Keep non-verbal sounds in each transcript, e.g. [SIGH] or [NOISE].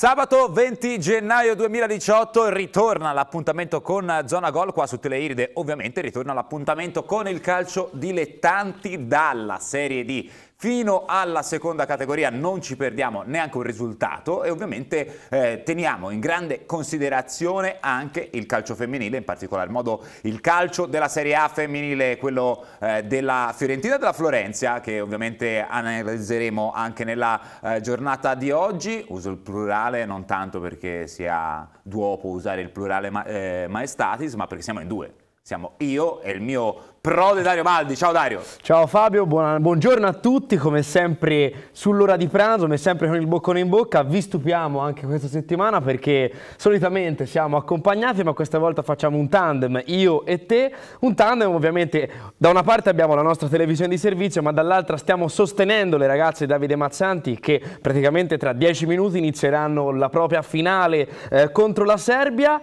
Sabato 20 gennaio 2018 ritorna l'appuntamento con Zona Gol qua su Teleiride, ovviamente ritorna l'appuntamento con il calcio dilettanti dalla Serie D. Fino alla seconda categoria non ci perdiamo neanche un risultato e ovviamente eh, teniamo in grande considerazione anche il calcio femminile, in particolar modo il calcio della Serie A femminile, quello eh, della Fiorentina e della Florenza, che ovviamente analizzeremo anche nella eh, giornata di oggi. Uso il plurale non tanto perché sia duopo usare il plurale ma eh, maestatis, ma perché siamo in due, siamo io e il mio prode Dario Baldi. Ciao Dario. Ciao Fabio, buona, buongiorno a tutti, come sempre sull'ora di pranzo, come sempre con il boccone in bocca, vi stupiamo anche questa settimana perché solitamente siamo accompagnati ma questa volta facciamo un tandem, io e te, un tandem ovviamente da una parte abbiamo la nostra televisione di servizio ma dall'altra stiamo sostenendo le ragazze Davide Mazzanti che praticamente tra dieci minuti inizieranno la propria finale eh, contro la Serbia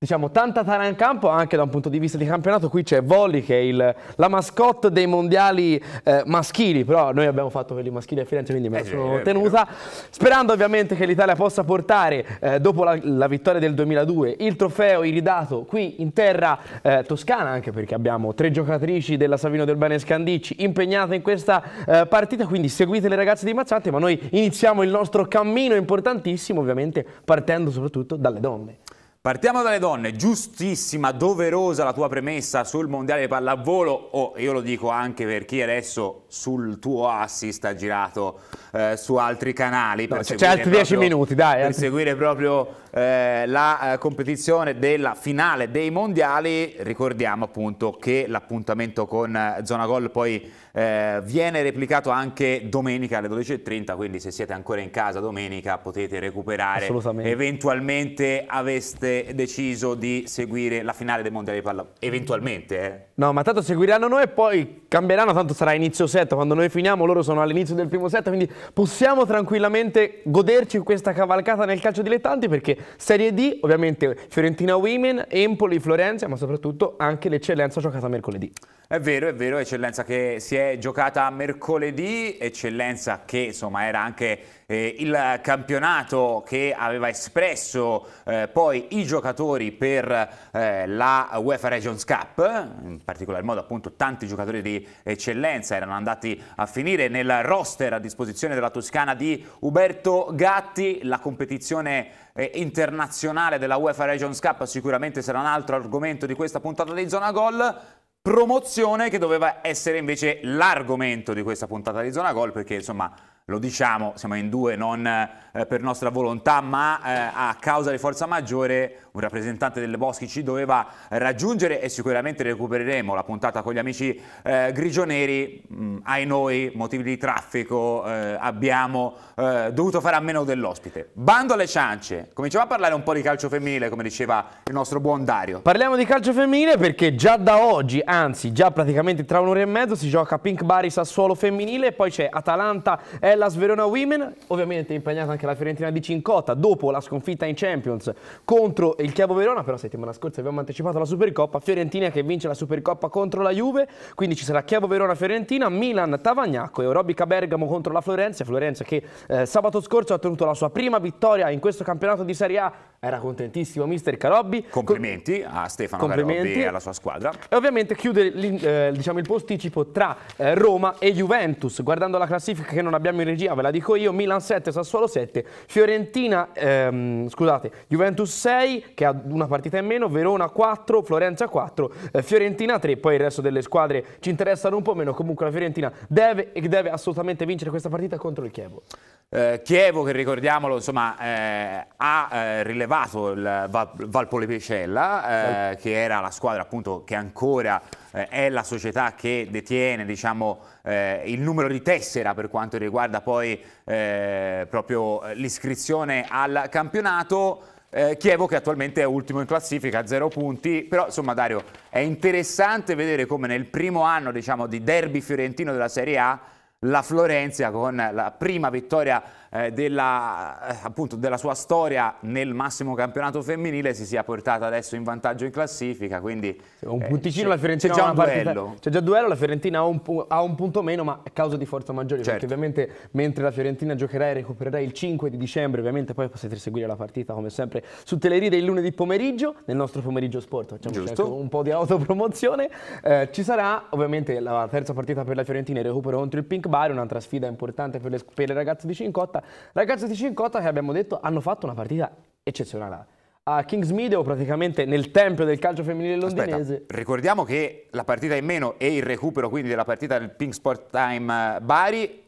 Diciamo, tanta tara in campo anche da un punto di vista di campionato. Qui c'è Volli che è il, la mascotte dei mondiali eh, maschili, però noi abbiamo fatto quelli maschili a Firenze, quindi me la eh sono tenuta. Sperando ovviamente che l'Italia possa portare, eh, dopo la, la, vittoria del 2002, il trofeo iridato qui in terra eh, toscana, anche perché abbiamo tre giocatrici della Savino del Bene Scandicci impegnate in questa eh, partita, quindi seguite le ragazze di Mazzante, ma noi iniziamo il nostro cammino importantissimo, ovviamente partendo soprattutto dalle donne. Partiamo dalle donne, giustissima, doverosa la tua premessa sul mondiale di pallavolo, o oh, io lo dico anche per chi adesso sul tuo assist ha girato eh, su altri canali. No, c'è altri 10 minuti, dai. Per eh. seguire proprio eh, la eh, competizione della finale dei mondiali, ricordiamo appunto che l'appuntamento con eh, Zona Gol poi eh, viene replicato anche domenica alle 12.30, quindi se siete ancora in casa domenica potete recuperare. Eventualmente aveste deciso di seguire la finale dei mondiali di pallavolo. Eventualmente, eh No, ma tanto seguiranno noi e poi cambieranno, tanto sarà inizio set, quando noi finiamo loro sono all'inizio del primo set, quindi possiamo tranquillamente goderci questa cavalcata nel calcio dilettanti perché Serie D, ovviamente Fiorentina Women, Empoli, Florenza, ma soprattutto anche l'eccellenza giocata mercoledì. È vero, è vero, eccellenza che si è giocata mercoledì, eccellenza che insomma era anche eh, il campionato che aveva espresso eh, poi i giocatori per eh, la UEFA Regions Cup, in particolar modo appunto tanti giocatori di eccellenza erano andati a finire nel roster a disposizione della Toscana di Uberto Gatti, la competizione eh, internazionale della UEFA Regions Cup sicuramente sarà un altro argomento di questa puntata di Zona Gol, promozione che doveva essere invece l'argomento di questa puntata di Zona Gol perché insomma lo diciamo, siamo in due non eh, per nostra volontà, ma eh, a causa di forza maggiore un rappresentante delle Boschi ci doveva raggiungere e sicuramente recupereremo la puntata con gli amici eh, grigioneri. Mm, ai noi motivi di traffico eh, abbiamo eh, dovuto fare a meno dell'ospite. Bando alle ciance, cominciamo a parlare un po' di calcio femminile, come diceva il nostro buon Dario. Parliamo di calcio femminile perché già da oggi, anzi già praticamente tra un'ora e mezzo, si gioca Pink Bari Sassuolo femminile, poi c'è Atalanta e Hellas Verona Women, ovviamente è impegnata anche la Fiorentina di Cincotta dopo la sconfitta in Champions contro il Chiavo Verona, però settimana scorsa abbiamo anticipato la Supercoppa, Fiorentina che vince la Supercoppa contro la Juve, quindi ci sarà Chiavo Verona Fiorentina, Milan Tavagnacco e Orobica Bergamo contro la Florenza, Florenza che eh, sabato scorso ha ottenuto la sua prima vittoria in questo campionato di Serie A era contentissimo mister Carobbi. Complimenti a Stefano Carobbi e alla sua squadra. E ovviamente chiude eh, diciamo, il posticipo tra eh, Roma e Juventus, guardando la classifica che non abbiamo in regia ve la dico io, Milan 7, Sassuolo 7, Fiorentina, ehm, scusate, Juventus 6 che ha una partita in meno, Verona 4, Florenza 4, eh, Fiorentina 3, poi il resto delle squadre ci interessano un po' meno, comunque la Fiorentina deve e deve assolutamente vincere questa partita contro il Chievo. Eh, Chievo che ricordiamolo insomma eh, ha eh, rilevato il Val Valpolepicella eh, che era la squadra appunto che ancora eh, è la società che detiene diciamo, eh, il numero di tessera per quanto riguarda poi eh, proprio eh, l'iscrizione al campionato. Eh, Chievo che attualmente è ultimo in classifica, a zero punti, però insomma Dario è interessante vedere come nel primo anno diciamo, di derby fiorentino della Serie A la Florenza con la prima vittoria eh, della, eh, appunto, della sua storia nel massimo campionato femminile si sia portata adesso in vantaggio in classifica. Quindi, un eh, punticino eh, la Fiorentina c'è già un duello. C'è già duello, la Fiorentina ha un, ha un, punto meno, ma è causa di forza maggiore. Certo. Perché ovviamente mentre la Fiorentina giocherà e recupererà il 5 di dicembre, ovviamente poi potete seguire la partita come sempre su Teleride il lunedì pomeriggio, nel nostro pomeriggio sport, facciamo anche un po' di autopromozione. Eh, ci sarà ovviamente la terza partita per la Fiorentina, il recupero contro il Pink Bar, un'altra sfida importante per le, per le ragazze di Cincotta Cincincota. Ragazzi di Cincincota che abbiamo detto hanno fatto una partita eccezionale a Kings Meadow, praticamente nel tempio del calcio femminile londinese. Aspetta, ricordiamo che la partita in meno e il recupero quindi della partita del Pink Sport Time eh, Bari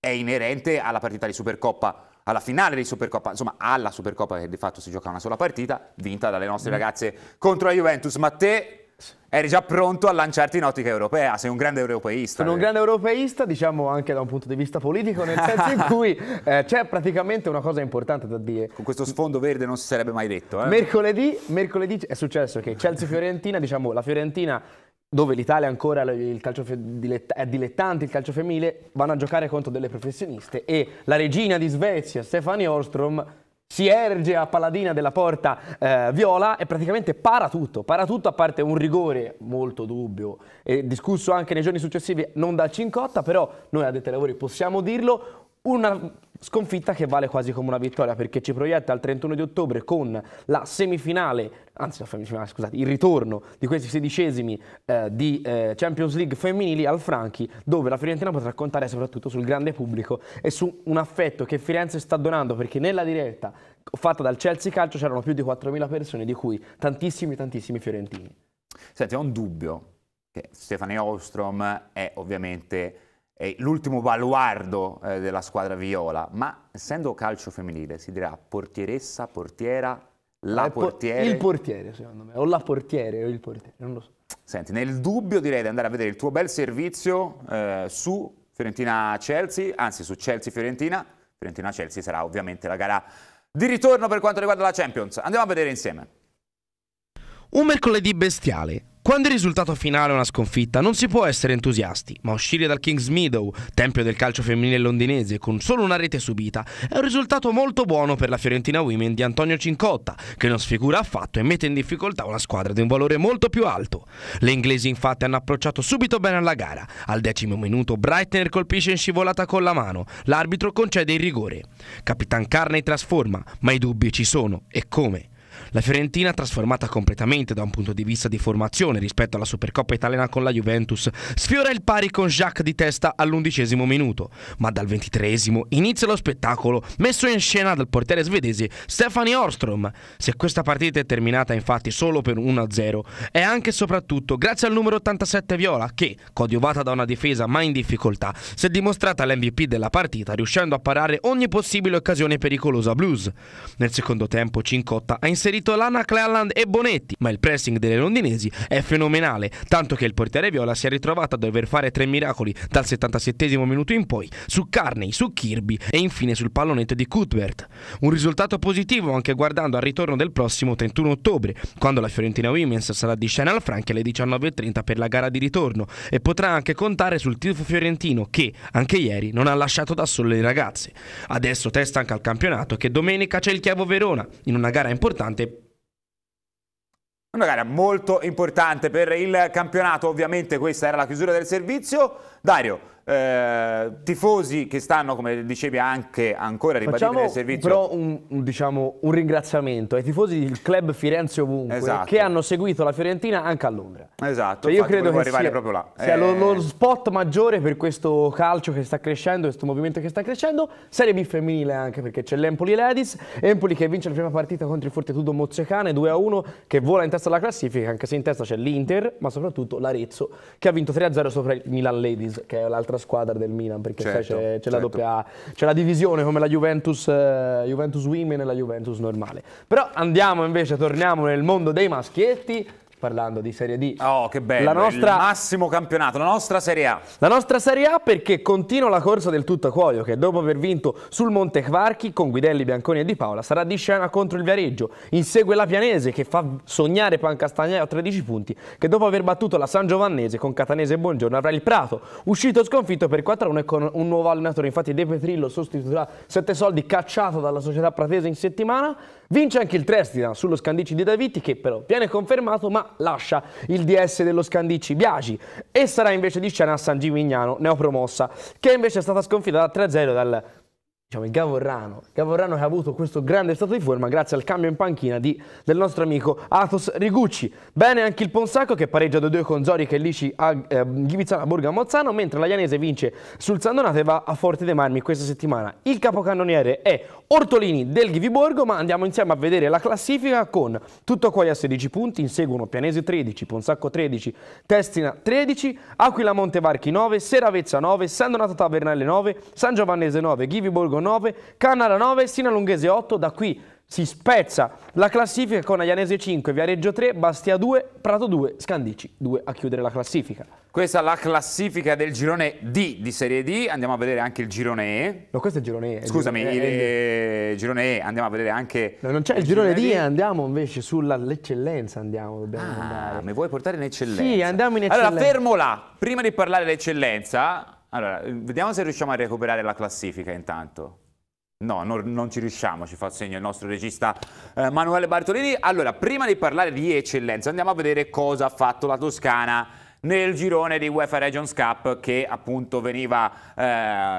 è inerente alla partita di Supercoppa, alla finale di Supercoppa, insomma alla Supercoppa che di fatto si gioca una sola partita, vinta dalle nostre mm. ragazze contro la Juventus. Ma te eri già pronto a lanciarti in ottica europea, sei un grande europeista. Sono un grande europeista, diciamo anche da un punto di vista politico, nel senso in cui [LAUGHS] eh, c'è praticamente una cosa importante da dire. Con questo sfondo verde non si sarebbe mai detto. Eh? Mercoledì, mercoledì è successo che Chelsea-Fiorentina, diciamo la Fiorentina dove l'Italia ancora il calcio è dilettante, il calcio femminile, vanno a giocare contro delle professioniste e la regina di Svezia, Stefani Orstrom, si erge a paladina della porta eh, viola e praticamente para tutto, para tutto a parte un rigore molto dubbio e discusso anche nei giorni successivi, non dal Cincotta, però noi a Dette Lavori possiamo dirlo, una sconfitta che vale quasi come una vittoria perché ci proietta al 31 di ottobre con la semifinale, anzi la semifinale scusate, il ritorno di questi sedicesimi eh, di eh, Champions League femminili al Franchi dove la Fiorentina potrà contare soprattutto sul grande pubblico e su un affetto che Firenze sta donando perché nella diretta fatta dal Chelsea Calcio c'erano più di 4.000 persone, di cui tantissimi, tantissimi fiorentini. Senti, ho un dubbio, che Stefano Ostrom è ovviamente è l'ultimo baluardo eh, della squadra viola, ma essendo calcio femminile si dirà portieressa, portiera, la eh, portiere... Il portiere, secondo me, o la portiere, o il portiere, non lo so. Senti, nel dubbio direi di andare a vedere il tuo bel servizio eh, su Fiorentina-Chelsea, anzi su Chelsea-Fiorentina, Fiorentina-Chelsea sarà ovviamente la gara di ritorno per quanto riguarda la Champions. Andiamo a vedere insieme. Un mercoledì bestiale, quando il risultato finale è una sconfitta, non si può essere entusiasti, ma uscire dal Kings Meadow, tempio del calcio femminile londinese, con solo una rete subita, è un risultato molto buono per la Fiorentina Women di Antonio Cincotta, che non sfigura affatto e mette in difficoltà una squadra di un valore molto più alto. Le inglesi infatti hanno approcciato subito bene alla gara. Al decimo minuto Breitner colpisce in scivolata con la mano, l'arbitro concede il rigore. Capitan Carney trasforma, ma i dubbi ci sono, e come? La Fiorentina, trasformata completamente da un punto di vista di formazione rispetto alla Supercoppa italiana con la Juventus, sfiora il pari con Jacques di testa all'undicesimo minuto, ma dal ventitreesimo inizia lo spettacolo messo in scena dal portiere svedese Stefani Orstrom. Se questa partita è terminata infatti solo per 1-0, è anche e soprattutto grazie al numero 87 Viola che, coadiuvata da una difesa mai in difficoltà, si è dimostrata l'MVP della partita riuscendo a parare ogni possibile occasione pericolosa blues. Nel secondo tempo Cincotta ha inserito merito Lanac, Leland e Bonetti, ma il pressing delle londinesi è fenomenale, tanto che il portiere viola si è ritrovato a dover fare tre miracoli dal 77 minuto in poi su Carney, su Kirby e infine sul pallonetto di Cuthbert. Un risultato positivo anche guardando al ritorno del prossimo 31 ottobre, quando la Fiorentina Women's sarà di scena al Franchi alle 19.30 per la gara di ritorno e potrà anche contare sul tifo fiorentino che, anche ieri, non ha lasciato da solo le ragazze. Adesso testa anche al campionato che domenica c'è il Chievo Verona, in una gara importante una gara molto importante per il campionato, ovviamente questa era la chiusura del servizio. Dario, eh, tifosi che stanno, come dicevi, anche ancora ribadendo il servizio. Però un, un, diciamo, un, ringraziamento ai tifosi del club Firenze ovunque esatto. che hanno seguito la Fiorentina anche a Londra. Esatto, cioè io credo che sia, proprio là. sia eh... lo, lo, spot maggiore per questo calcio che sta crescendo, questo movimento che sta crescendo, Serie B femminile anche perché c'è l'Empoli Ladies, Empoli che vince la prima partita contro il Fortitudo Mozzecane 2-1 che vola in testa alla classifica, anche se in testa c'è l'Inter, ma soprattutto l'Arezzo che ha vinto 3-0 sopra il Milan Ladies, che è l'altra altra squadra del Milan, perché certo, c'è, certo. la doppia, c'è la divisione come la Juventus, uh, Juventus Women e la Juventus normale. Però andiamo invece, torniamo nel mondo dei maschietti parlando di Serie D. Oh, che bello! La nostra... Il massimo campionato, la nostra Serie A. La nostra Serie A perché continua la corsa del tutto a cuoio che dopo aver vinto sul Monte Quarchi con Guidelli, Bianconi e Di Paola sarà di scena contro il Viareggio. Insegue la Pianese che fa sognare Pancastagnaio a 13 punti che dopo aver battuto la San Giovannese con Catanese e Buongiorno avrà il Prato uscito sconfitto per 4-1 e con un nuovo allenatore. Infatti De Petrillo sostituirà Sette Soldi cacciato dalla società pratese in settimana. Vince anche il Trestina sullo Scandici di Daviti che però viene confermato ma lascia il DS dello Scandicci Biagi e sarà invece di scena a San Gimignano, neopromossa, che invece è stata sconfitta da 3-0 dal diciamo, il Gavorrano. Gavorrano che ha avuto questo grande stato di forma grazie al cambio in panchina di, del nostro amico Athos Rigucci. Bene anche il Ponsacco che pareggia 2-2 con Zori che lisci a eh, Ghivizzana, Borga, Mozzano, mentre la Ianese vince sul Sandonate e va a Forte dei Marmi questa settimana. Il capocannoniere è Ortolini del Ghiviborgo, ma andiamo insieme a vedere la classifica con tutto a 16 punti, inseguono Pianese 13, Ponsacco 13, Testina 13, Aquila Montevarchi 9, Seravezza 9, San Donato Tavernale 9, San Giovannese 9, Ghiviborgo Friburgo 9, Canara 9, Sina Lunghese 8, da qui si spezza la classifica con Aianese 5, Viareggio 3, Bastia 2, Prato 2, Scandici 2 a chiudere la classifica. Questa è la classifica del girone D di Serie D, andiamo a vedere anche il girone E. No, questo è il girone E. Scusami, il girone E, eh, girone e. andiamo a vedere anche... No, non c'è il, il, girone, D, D, andiamo invece sull'eccellenza, andiamo, dobbiamo ah, andare. mi vuoi portare in eccellenza? Sì, andiamo in eccellenza. Allora, fermo là, prima di parlare dell'eccellenza, allora, vediamo se riusciamo a recuperare la classifica intanto. No, non, non, ci riusciamo, ci fa segno il nostro regista eh, Manuele Bartolini. Allora, prima di parlare di eccellenza, andiamo a vedere cosa ha fatto la Toscana nel girone di UEFA Regions Cup che appunto veniva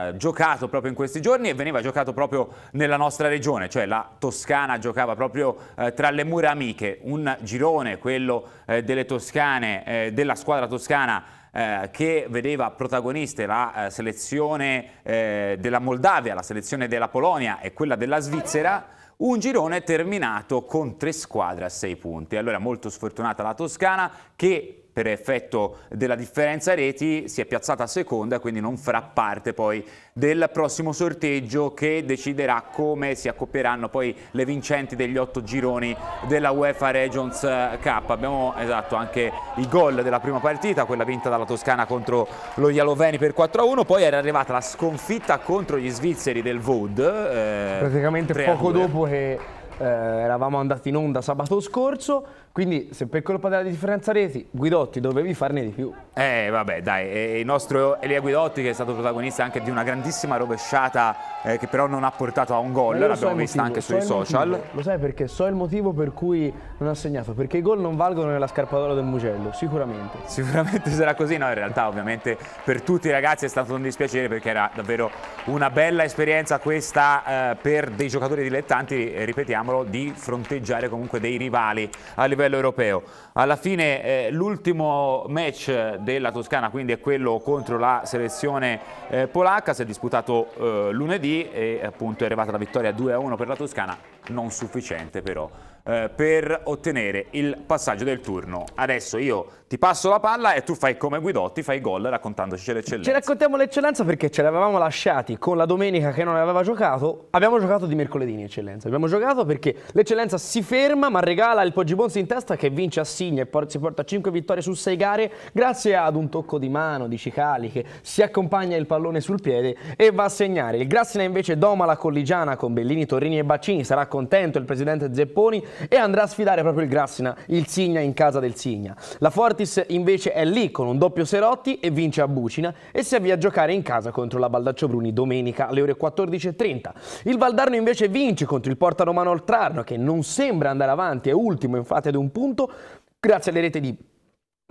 eh, giocato proprio in questi giorni e veniva giocato proprio nella nostra regione, cioè la Toscana giocava proprio eh, tra le mura amiche, un girone, quello eh, delle Toscane, eh, della squadra toscana eh, che vedeva protagoniste la eh, selezione eh, della Moldavia, la selezione della Polonia e quella della Svizzera, un girone terminato con tre squadre a sei punti. Allora molto sfortunata la Toscana che per effetto della differenza reti si è piazzata a seconda, quindi non farà parte poi del prossimo sorteggio che deciderà come si accoppieranno poi le vincenti degli otto gironi della UEFA Regions Cup. Abbiamo esatto, anche il gol della prima partita, quella vinta dalla Toscana contro lo Ialoveni per 4-1, poi era arrivata la sconfitta contro gli svizzeri del Vod. Eh, Praticamente poco dopo che eh, eravamo andati in onda sabato scorso, quindi se per colpa della differenza reti, Guidotti dovevi farne di più. Eh vabbè dai, il nostro Elia Guidotti che è stato protagonista anche di una grandissima rovesciata eh, che però non ha portato a un gol, l'abbiamo so vista motivo, anche so sui social. Motivo. Lo sai perché? So il motivo per cui non ha segnato, perché i gol non valgono nella scarpatola del Mugello, sicuramente. Sicuramente sarà così, no in realtà ovviamente per tutti i ragazzi è stato un dispiacere perché era davvero una bella esperienza questa eh, per dei giocatori dilettanti, ripetiamolo, di fronteggiare comunque dei rivali a livello livello europeo. Alla fine eh, l'ultimo match della Toscana quindi è quello contro la selezione eh, polacca, si è disputato eh, lunedì e appunto è arrivata la vittoria 2-1 per la Toscana, non sufficiente però eh, per ottenere il passaggio del turno. Adesso io ti passo la palla e tu fai come Guidotti, fai gol raccontandoci l'eccellenza. Ci raccontiamo l'eccellenza perché ce l'avevamo lasciati con la domenica che non aveva giocato, abbiamo giocato di mercoledì in eccellenza, abbiamo giocato perché l'eccellenza si ferma ma regala il Poggi Bonzi in testa che vince a Signa e si porta 5 vittorie su 6 gare grazie ad un tocco di mano di Cicali che si accompagna il pallone sul piede e va a segnare. Il Grassina invece doma la colligiana con Bellini, Torrini e Baccini, sarà contento il presidente Zepponi e andrà a sfidare proprio il Grassina, il Signa in casa del Signa. La forte Curtis invece è lì con un doppio Serotti e vince a Bucina e si avvia a giocare in casa contro la Baldaccio Bruni domenica alle ore 14.30. Il Valdarno invece vince contro il Porta Romano Oltrarno che non sembra andare avanti, è ultimo infatti ad un punto grazie alle reti di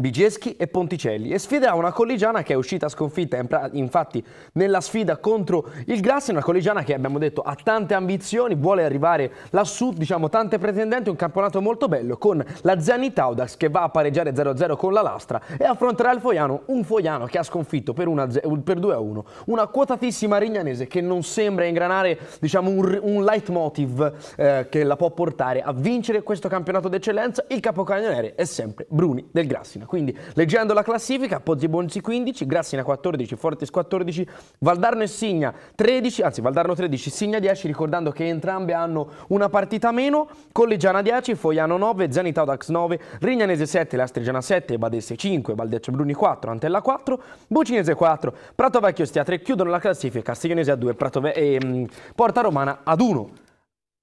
Bigeschi e Ponticelli e sfiderà una colligiana che è uscita sconfitta infatti nella sfida contro il Grassi, una colligiana che abbiamo detto ha tante ambizioni, vuole arrivare lassù, diciamo tante pretendenti, un campionato molto bello con la Zani Taudax che va a pareggiare 0-0 con la Lastra e affronterà il Foiano, un Foiano che ha sconfitto per, una, per 2-1 una quotatissima Rignanese che non sembra ingranare diciamo, un, un leitmotiv eh, che la può portare a vincere questo campionato d'eccellenza, il capocannoniere è sempre Bruni del Grassina. Quindi leggendo la classifica, Pozzi Bonzi 15, Grassina 14, Fortis 14, Valdarno e Signa 13, anzi Valdarno 13, Signa 10, ricordando che entrambe hanno una partita meno, Collegiana 10, Fogliano 9, Zanitaudax 9, Rignanese 7, Lastrigiana 7, Badesse 5, Valdecce Bruni 4, Antella 4, Bucinese 4, Prato Vecchio Stia 3, chiudono la classifica, Castiglionese a 2 Pratove- e, ehm, Porta Romana ad 1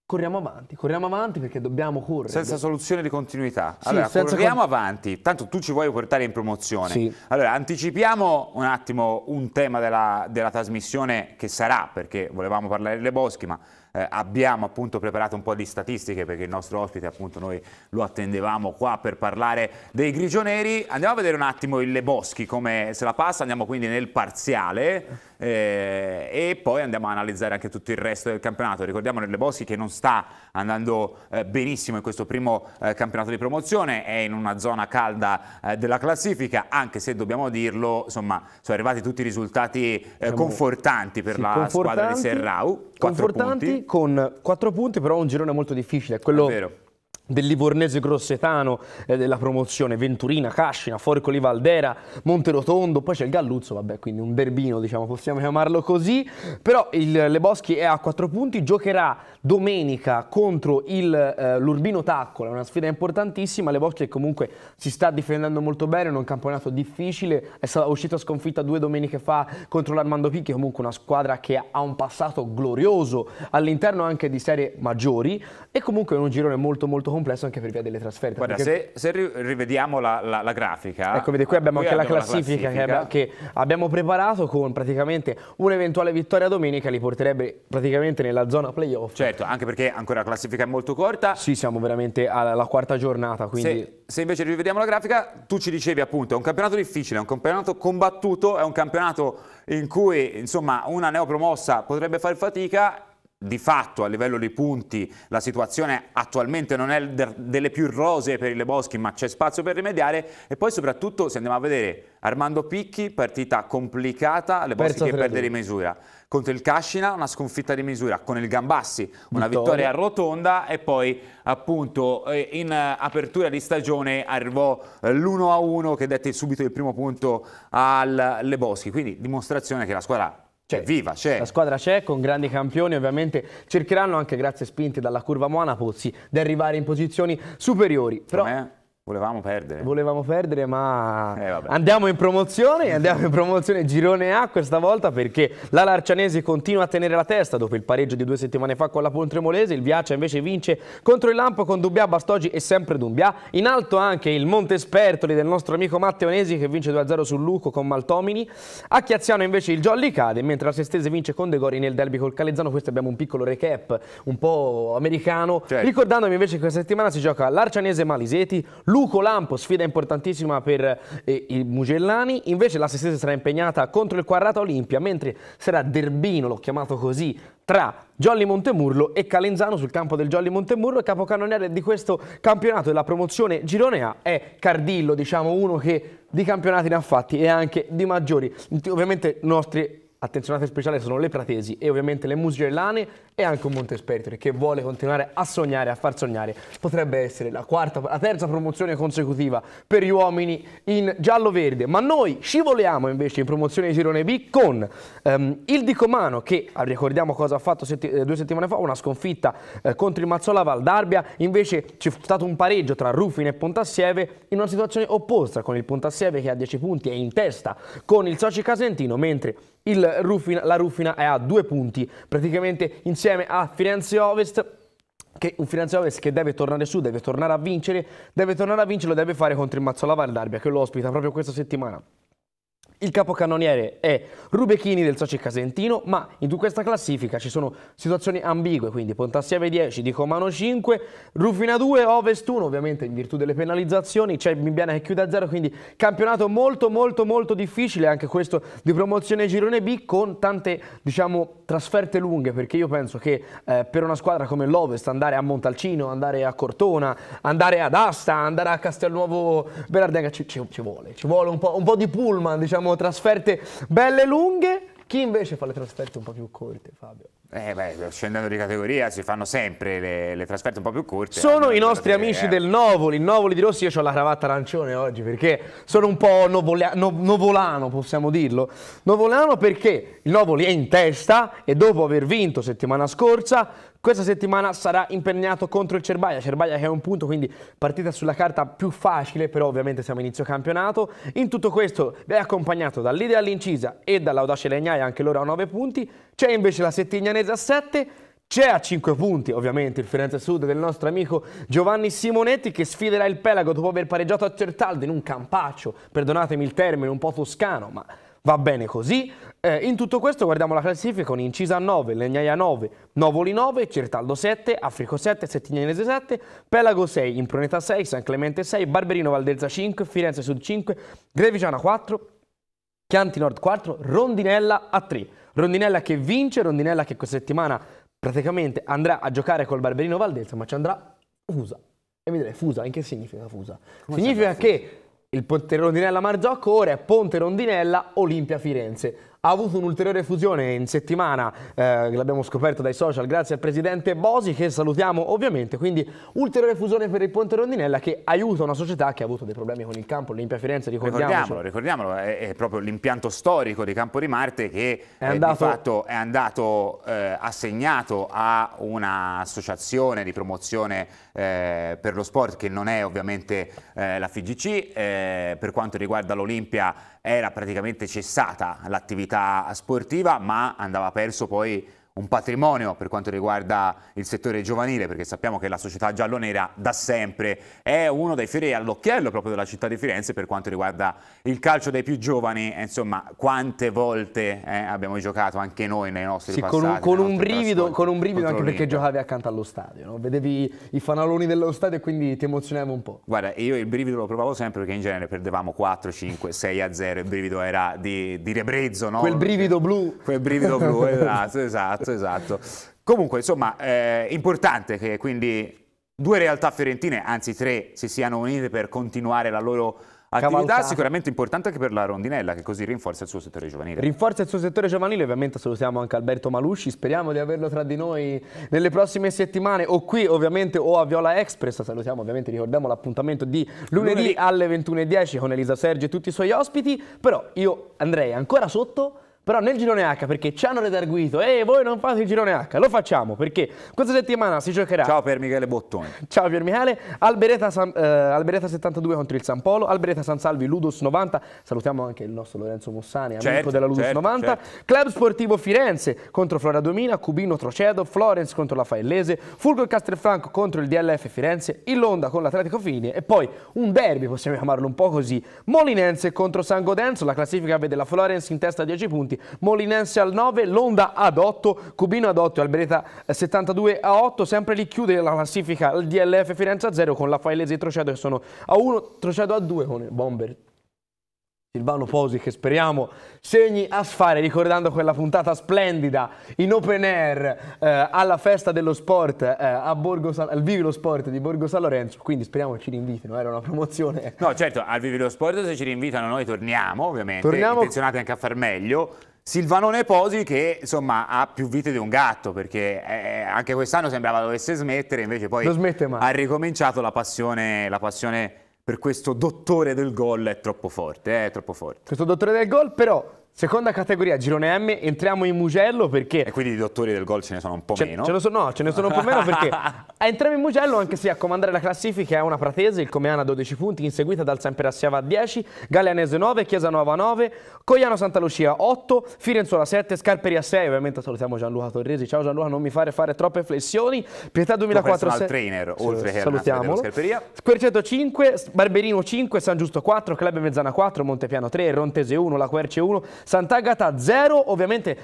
corriamo avanti, corriamo avanti perché dobbiamo correre. Senza soluzione di continuità. Sì, allora, corriamo con... avanti, tanto tu ci vuoi portare in promozione. Sì. Allora, anticipiamo un attimo un tema della, della trasmissione che sarà, perché volevamo parlare delle Boschi, ma eh, abbiamo appunto preparato un po' di statistiche perché il nostro ospite appunto noi lo attendevamo qua per parlare dei grigioneri. Andiamo a vedere un attimo il Le Boschi come se la passa, andiamo quindi nel parziale eh, e poi andiamo a analizzare anche tutto il resto del campionato. Ricordiamo Le Boschi che non sta andando eh, benissimo in questo primo eh, campionato di promozione, è in una zona calda eh, della classifica, anche se dobbiamo dirlo, insomma, sono arrivati tutti i risultati eh, confortanti per sì, la confortanti, squadra di Serrau. Confortanti, punti con quattro punti, però un girone molto difficile, quello del Livornese Grossetano, eh, della promozione Venturina, Cascina, Forcoli Valdera, Monterotondo, poi c'è il Galluzzo, vabbè, quindi un derbino, diciamo, possiamo chiamarlo così, però il Le Boschi è a 4 punti, giocherà domenica contro eh, l'Urbino eh, Taccola, una sfida importantissima, Le Boschi comunque si sta difendendo molto bene in un campionato difficile, è stata uscita sconfitta due domeniche fa contro l'Armando Picchi, comunque una squadra che ha un passato glorioso all'interno anche di serie maggiori e comunque è un girone molto molto complesso anche per via delle trasferte. Guarda, perché... se, se, rivediamo la, la, la, grafica... Ecco, vedi, qui abbiamo qui anche abbiamo la classifica, classifica. Che, abbiamo, che, abbiamo preparato con praticamente un'eventuale vittoria domenica li porterebbe praticamente nella zona playoff. Certo, anche perché ancora la classifica è molto corta. Sì, siamo veramente alla, alla quarta giornata, quindi... Se, se invece rivediamo la grafica, tu ci dicevi appunto, è un campionato difficile, è un campionato combattuto, è un campionato in cui insomma una neopromossa potrebbe fare fatica di fatto a livello di punti la situazione attualmente non è delle più rose per il Boschi ma c'è spazio per rimediare e poi soprattutto se andiamo a vedere Armando Picchi partita complicata, le Boschi che perde di misura contro il Cascina una sconfitta di misura con il Gambassi una vittoria, vittoria rotonda e poi appunto eh, in eh, apertura di stagione arrivò eh, l'1-1 che dette subito il primo punto al Le quindi dimostrazione che la squadra c'è. Cioè, eh, viva, c'è. Cioè. La squadra c'è, con grandi campioni ovviamente cercheranno anche grazie spinte dalla curva Moana Pozzi di arrivare in posizioni superiori. Però... Com'è? Volevamo perdere. Volevamo perdere, ma eh, andiamo in promozione, andiamo in promozione girone A questa volta perché la Larcianese continua a tenere la testa dopo il pareggio di due settimane fa con la Pontremolese, il Viaccia invece vince contro il Lampo con Dubià, Bastogi e sempre Dubià. In alto anche il Monte Espertoli del nostro amico Matteo Nesi che vince 2-0 sul Luco con Maltomini. A Chiazziano invece il Jolly cade, mentre la Sestese vince con De Gori nel derby col Calezzano. Questo abbiamo un piccolo recap un po' americano. Certo. Ricordandomi invece che questa settimana si gioca Larcianese Maliseti, Luco Lampo, sfida importantissima per eh, i Mugellani, invece la Sestese sarà impegnata contro il Quarrata Olimpia, mentre sarà Derbino, l'ho chiamato così, tra Jolly Montemurlo e Calenzano sul campo del Jolly Montemurlo. Il capocannoniere di questo campionato della promozione Girone A è Cardillo, diciamo uno che di campionati ne ha fatti e anche di maggiori. Ovviamente i nostri attenzionate speciale sono le Pratesi e ovviamente le Musgellane e anche un Montespertore che vuole continuare a sognare, a far sognare. Potrebbe essere la, quarta, la terza promozione consecutiva per gli uomini in giallo-verde, ma noi scivoliamo invece in promozione di Girone B con ehm, il Dicomano che ah, ricordiamo cosa ha fatto setti eh, due settimane fa, una sconfitta eh, contro il Mazzola Valdarbia, invece c'è stato un pareggio tra Rufin e Pontassieve in una situazione opposta con il Pontassieve che ha 10 punti e in testa con il Soci Casentino, mentre Rufina, la Rufina è a due punti, praticamente insieme a Firenze Ovest che un Firenze Ovest che deve tornare su, deve tornare a vincere, deve tornare a vincere, lo deve fare contro il Mazzola Valdarvia che lo ospita proprio questa settimana. Il capocannoniere è Rubechini del Soci Casentino, ma in questa classifica ci sono situazioni ambigue, quindi Pontassieve 10, Di Comano 5, Rufina 2, Ovest 1, ovviamente in virtù delle penalizzazioni, c'è Bimbiana che chiude a 0, quindi campionato molto molto molto difficile, anche questo di promozione Girone B con tante diciamo trasferte lunghe, perché io penso che eh, per una squadra come l'Ovest andare a Montalcino, andare a Cortona, andare ad Asta, andare a Castelnuovo Berardenga ci, ci, ci vuole, ci vuole un po', un po' di pullman diciamo facciamo trasferte belle lunghe, chi invece fa le trasferte un po' più corte, Fabio? Eh beh, scendendo di categoria si fanno sempre le, le trasferte un po' più corte. Sono i nostri amici eh. del Novoli, il Novoli di Rossi, io ho la cravatta arancione oggi perché sono un po' novolia, no, novolano, possiamo dirlo. Novolano perché il Novoli è in testa e dopo aver vinto settimana scorsa questa settimana sarà impegnato contro il Cerbaia, Cerbaia che è un punto, quindi partita sulla carta più facile, però ovviamente siamo a inizio campionato. In tutto questo è accompagnato dall'Idea all'Incisa e dall'Audace Legnaia, anche loro a 9 punti. C'è invece la Settignanese a 7, c'è a 5 punti ovviamente il Firenze Sud del nostro amico Giovanni Simonetti che sfiderà il Pelago dopo aver pareggiato a Certaldo in un campaccio, perdonatemi il termine, un po' toscano, ma va bene così. Eh, in tutto questo guardiamo la classifica con Incisa 9, Legnaia 9, Novoli 9, Certaldo 7, Africo 7, Settignanese 7, Pelago 6, Improneta 6, San Clemente 6, Barberino Valdezza 5, Firenze Sud 5, Grevigiana 4, Chianti Nord 4, Rondinella a 3. Rondinella che vince, Rondinella che questa settimana praticamente andrà a giocare col Barberino Valdezza, ma ci andrà fusa. E mi direi fusa, in che significa fusa? Come significa che... Fusa? Il Ponte Rondinella Marzocco ora è Ponte Rondinella Olimpia Firenze. Ha avuto un'ulteriore fusione in settimana, eh, l'abbiamo scoperto dai social grazie al presidente Bosi che salutiamo ovviamente, quindi ulteriore fusione per il Ponte Rondinella che aiuta una società che ha avuto dei problemi con il campo, l'Olimpia Firenze, ricordiamolo. Ricordiamolo, è, è proprio l'impianto storico di Campo di Marte che è andato, eh, di fatto è andato eh, assegnato a un'associazione di promozione eh, per lo sport che non è ovviamente eh, la FIGC, eh, per quanto riguarda l'Olimpia era praticamente cessata l'attività sportiva ma andava perso poi un patrimonio per quanto riguarda il settore giovanile, perché sappiamo che la società giallonera da sempre è uno dei fiori all'occhiello proprio della città di Firenze per quanto riguarda il calcio dei più giovani, insomma quante volte eh, abbiamo giocato anche noi nei nostri sì, passati. Con un, con un brivido, con un brivido anche perché giocavi accanto allo stadio, no? vedevi i fanaloni dello stadio e quindi ti emozionavi un po'. Guarda, io il brivido lo provavo sempre perché in genere perdevamo 4, 5, 6 a 0, il brivido era di, di rebrezzo. No? Quel brivido blu. Quel brivido blu, [LAUGHS] esatto, esatto esatto, esatto. Comunque, insomma, eh, importante che quindi due realtà fiorentine, anzi tre, si siano unite per continuare la loro attività Cavalcata. sicuramente importante anche per la Rondinella che così rinforza il suo settore giovanile. Rinforza il suo settore giovanile, ovviamente salutiamo anche Alberto Malusci, speriamo di averlo tra di noi nelle prossime settimane o qui ovviamente o a Viola Express, salutiamo ovviamente, ricordiamo l'appuntamento di lunedì, lunedì alle 21.10 con Elisa Sergi e tutti i suoi ospiti, però io andrei ancora sotto però nel girone H, perché ci hanno redarguito, e voi non fate il girone H, lo facciamo, perché questa settimana si giocherà... Ciao per Michele Bottone Ciao per Michele, Albereta, San, eh, Albereta 72 contro il San Polo, Albereta San Salvi, Ludus 90, salutiamo anche il nostro Lorenzo Mossani, certo, amico della Ludus certo, 90, certo. Club Sportivo Firenze contro Flora Domina, Cubino Trocedo, Florence contro la Faellese, Fulgo e Castelfranco contro il DLF Firenze, il Londa con l'Atletico Fini e poi un derby, possiamo chiamarlo un po' così, Molinense contro San Godenzo, la classifica vede la Florence in testa a 10 punti, punti, Molinense al 9, Londa ad 8, Cubino ad 8, Albereta 72 a 8, sempre lì chiude la classifica il DLF Firenze a 0 con la Faelese e Trocedo che sono a 1, Trocedo a 2 con il Bomber Silvano Posi che speriamo segni a sfare ricordando quella puntata splendida in open air eh, alla festa dello sport eh, a Borgo San, al Vivilo Sport di Borgo San Lorenzo quindi speriamo ci rinvitino eh, era una promozione no certo al Vivi lo Sport se ci rinvitano noi torniamo ovviamente torniamo... intenzionati anche a far meglio Silvanone Posi che insomma ha più vite di un gatto perché eh, anche quest'anno sembrava dovesse smettere invece poi ha ricominciato la passione, la passione per questo dottore del gol è troppo forte, eh, è troppo forte. Questo dottore del gol però Seconda categoria, girone M, entriamo in Mugello perché... E quindi i dottori del gol ce ne sono un po' ce, meno. Ce so, no, ce ne sono un po' meno perché [LAUGHS] entriamo in Mugello anche se a comandare la classifica è una Pratese, il Comeana 12 punti, inseguita dal Semperassiava 10, Galeanese 9, Chiesa Nuova 9, Cogliano Santa Lucia 8, Firenzuola 7, Scarperia 6, ovviamente salutiamo Gianluca Torresi, ciao Gianluca non mi fare fare troppe flessioni, Pietà 2004 6... trainer, oltre che salutiamo. Scarperia. Squerceto 5, Barberino 5, San Giusto 4, Club Mezzana 4, Montepiano 3, Rontese 1, La Querce 1, Sant'Agata 0, ovviamente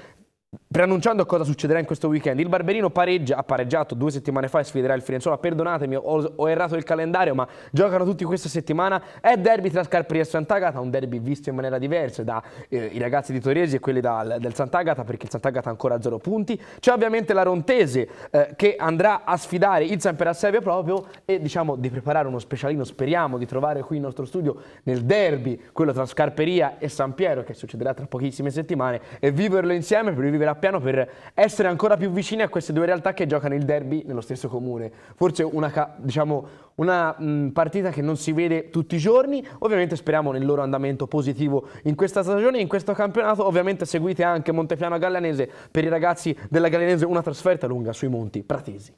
Preannunciando cosa succederà in questo weekend, il Barberino pareggia, ha pareggiato due settimane fa e sfiderà il Firenzuola, Perdonatemi, ho, ho, errato il calendario, ma giocano tutti questa settimana. È derby tra Scarpri e Sant'Agata, un derby visto in maniera diversa dai eh, ragazzi di Torresi e quelli da, del Sant'Agata, perché il Sant'Agata ha ancora zero punti. C'è ovviamente la Rontese eh, che andrà a sfidare il San Perassevio proprio e diciamo di preparare uno specialino. Speriamo di trovare qui il nostro studio nel derby, quello tra Scarperia e San Piero, che succederà tra pochissime settimane, e viverlo insieme per vivere a Cappiano per essere ancora più vicini a queste due realtà che giocano il derby nello stesso comune. Forse una, diciamo, una mh, partita che non si vede tutti i giorni, ovviamente speriamo nel loro andamento positivo in questa stagione e in questo campionato, ovviamente seguite anche Montepiano Gallianese per i ragazzi della Gallianese, una trasferta lunga sui monti pratesi.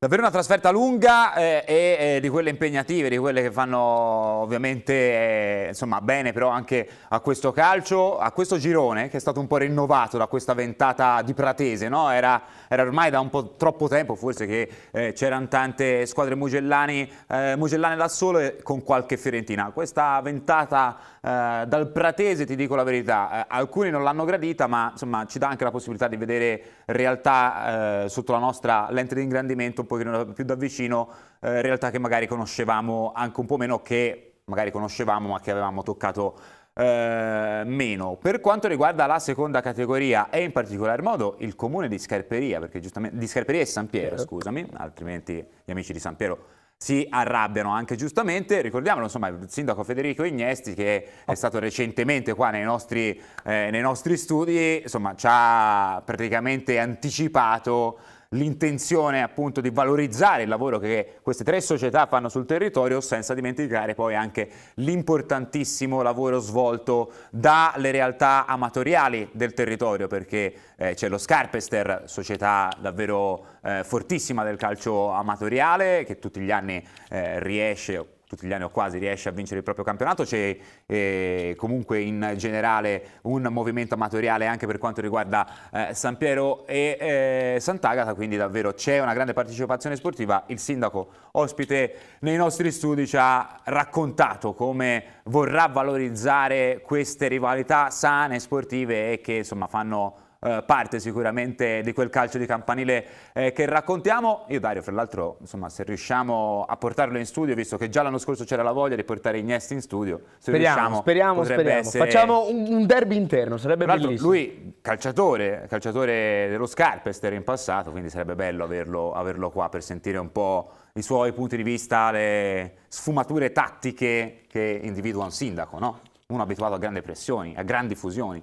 Davvero una trasferta lunga eh, e eh, di quelle impegnative, di quelle che fanno ovviamente eh, insomma, bene però anche a questo calcio, a questo girone che è stato un po' rinnovato da questa ventata di Pratese, no? era, era, ormai da un po' troppo tempo forse che eh, c'erano tante squadre mugellani, eh, mugellane da solo e con qualche fiorentina. Questa ventata eh, dal Pratese, ti dico la verità, eh, alcuni non l'hanno gradita, ma insomma ci dà anche la possibilità di vedere realtà eh, sotto la nostra lente di ingrandimento un pochino più da vicino, eh, realtà che magari conoscevamo anche un po' meno, che magari conoscevamo ma che avevamo toccato eh, meno. Per quanto riguarda la seconda categoria e in particolar modo il comune di Scarperia, perché giustamente di Scarperia e San Piero, certo. scusami, altrimenti gli amici di San Piero si arrabbiano anche giustamente, ricordiamolo insomma il sindaco Federico Ignesti che è stato recentemente qua nei nostri, eh, nei nostri studi, insomma ci ha praticamente anticipato l'intenzione appunto di valorizzare il lavoro che queste tre società fanno sul territorio senza dimenticare poi anche l'importantissimo lavoro svolto dalle realtà amatoriali del territorio perché eh, c'è lo Scarpester, società davvero eh, fortissima del calcio amatoriale che tutti gli anni eh, riesce tutti gli anni o quasi riesce a vincere il proprio campionato, c'è eh, comunque in generale un movimento amatoriale anche per quanto riguarda eh, San Piero e eh, Sant'Agata, quindi davvero c'è una grande partecipazione sportiva, il sindaco ospite nei nostri studi ci ha raccontato come vorrà valorizzare queste rivalità sane, sportive e che insomma fanno eh, parte sicuramente di quel calcio di campanile eh, che raccontiamo. Io Dario, fra l'altro, insomma, se riusciamo a portarlo in studio, visto che già l'anno scorso c'era la voglia di portare Iniesta in studio, se speriamo, speriamo, speriamo. Essere... Facciamo un, un, derby interno, sarebbe fra bellissimo. Lui, calciatore, calciatore dello Scarpester in passato, quindi sarebbe bello averlo, averlo qua per sentire un po' i suoi punti di vista, le sfumature tattiche che individua un sindaco, no? uno abituato a grandi pressioni, a grandi fusioni.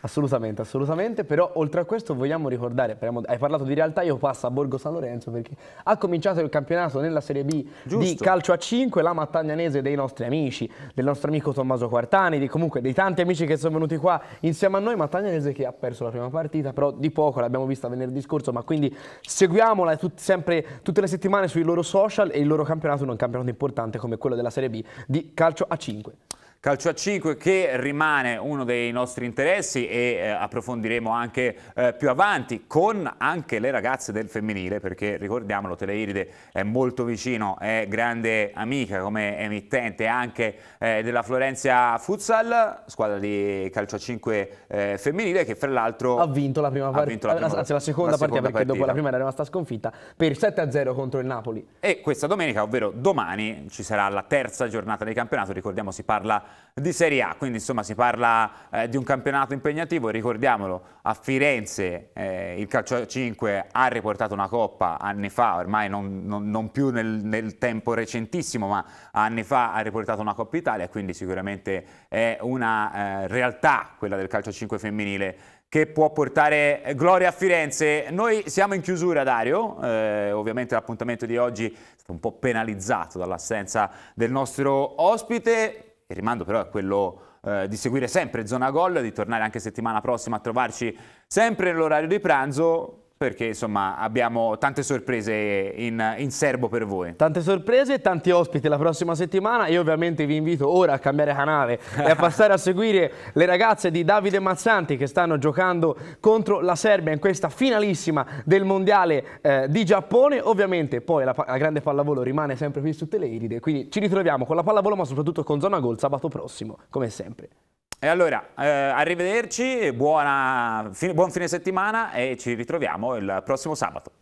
Assolutamente, assolutamente, però oltre a questo vogliamo ricordare, hai parlato di realtà, io passo a Borgo San Lorenzo perché ha cominciato il campionato nella Serie B Giusto. di calcio a 5, la mattagnanese dei nostri amici, del nostro amico Tommaso Quartani, di, comunque dei tanti amici che sono venuti qua insieme a noi, mattagnanese che ha perso la prima partita, però di poco l'abbiamo vista venerdì scorso, ma quindi seguiamola tut sempre tutte le settimane sui loro social e il loro campionato è un campionato importante come quello della Serie B di calcio a 5. Calcio a 5 che rimane uno dei nostri interessi e eh, approfondiremo anche eh, più avanti con anche le ragazze del femminile perché ricordiamolo Teleiride è molto vicino, è grande amica come emittente anche eh, della Florencia Futsal, squadra di calcio a 5 eh, femminile che fra l'altro ha vinto la prima partita, la, prima, anzi la seconda, la seconda partita, partita perché dopo la prima era rimasta sconfitta per 7-0 contro il Napoli. E questa domenica, ovvero domani, ci sarà la terza giornata di campionato, ricordiamo si parla di Serie A, quindi insomma si parla eh, di un campionato impegnativo, ricordiamolo, a Firenze eh, il calcio 5 ha riportato una coppa anni fa, ormai non, non, non più nel, nel, tempo recentissimo, ma anni fa ha riportato una Coppa Italia, quindi sicuramente è una eh, realtà quella del calcio 5 femminile che può portare gloria a Firenze. Noi siamo in chiusura, Dario. Eh, ovviamente l'appuntamento di oggi è stato un po' penalizzato dall'assenza del nostro ospite. Il rimando però è quello eh, di seguire sempre Zona Gol, di tornare anche settimana prossima a trovarci sempre nell'orario di pranzo perché insomma abbiamo tante sorprese in, in serbo per voi. Tante sorprese e tanti ospiti la prossima settimana. Io ovviamente vi invito ora a cambiare canale e a passare a seguire le ragazze di Davide Mazzanti che stanno giocando contro la Serbia in questa finalissima del Mondiale eh, di Giappone. Ovviamente poi la, la grande pallavolo rimane sempre qui su Teleiride, quindi ci ritroviamo con la pallavolo ma soprattutto con Zona Gol sabato prossimo, come sempre. E allora, eh, arrivederci, buona, buon fine settimana e ci ritroviamo il prossimo sabato.